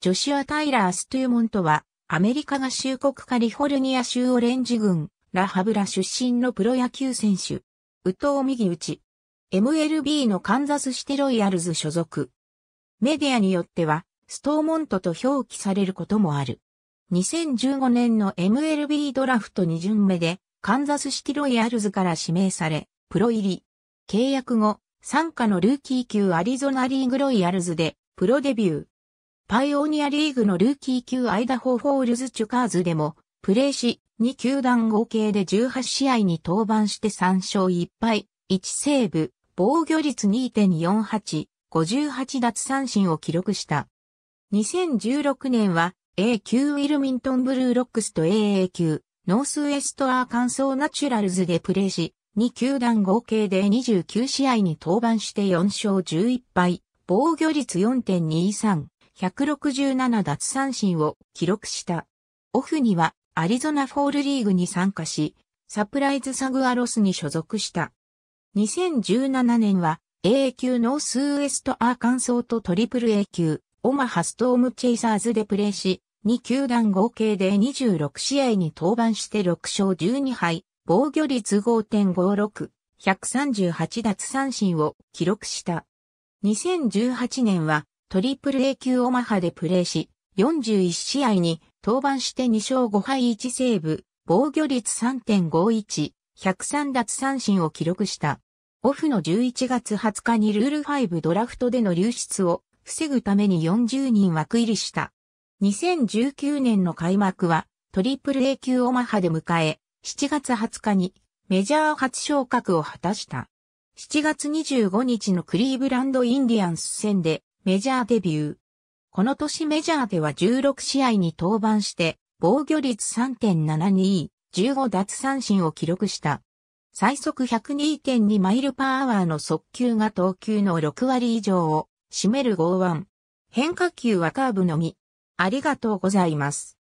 ジョシュア・タイラー・ストゥーモントは、アメリカ合衆国カリフォルニア州オレンジ郡、ラハブラ出身のプロ野球選手。宇藤右打ち。MLB のカンザスシテロイヤルズ所属。メディアによっては、ストーモントと表記されることもある。2015年の MLB ドラフト2巡目で、カンザスシテロイヤルズから指名され、プロ入り。契約後、参加のルーキー級アリゾナリーグロイヤルズで、プロデビュー。パイオニアリーグのルーキー級アイダホホールズチュカーズでも、プレーし、2球団合計で18試合に登板して3勝1敗、1セーブ、防御率2.48、58奪三振を記録した。2016年は A 級ウィルミントンブルーロックスと AA 級ノースウエストアーカンソーナチュラルズでプレーし、2球団合計で29試合に登板して4勝11敗、防御率4.23、167奪三振を記録した。オフにはアリゾナフォールリーグに参加し、サプライズサグアロスに所属した。2017年は A 級ノースウエストアーカンソーとトリプル A 級オマハストームチェイサーズでプレーし、2球団合計で26試合に登板して6勝12敗、防御率5.56、138奪三振を記録した。2018年はトリプル A 級オマハでプレーし、41試合に登板して2勝5敗1セーブ、防御率3.51、103奪三振を記録した。オフの11月20日にルール5ドラフトでの流出を防ぐために40人枠入りした。2019年の開幕はトリプル A 級オマハで迎え、7月20日にメジャー初昇格を果たした。7月25日のクリーブランドインディアンス戦でメジャーデビュー。この年メジャーでは16試合に登板して、防御率3.72、15奪三振を記録した。最速102.2マイルパーアワーの速球が投球の6割以上を占める剛腕。変化球はカーブのみ。ありがとうございます。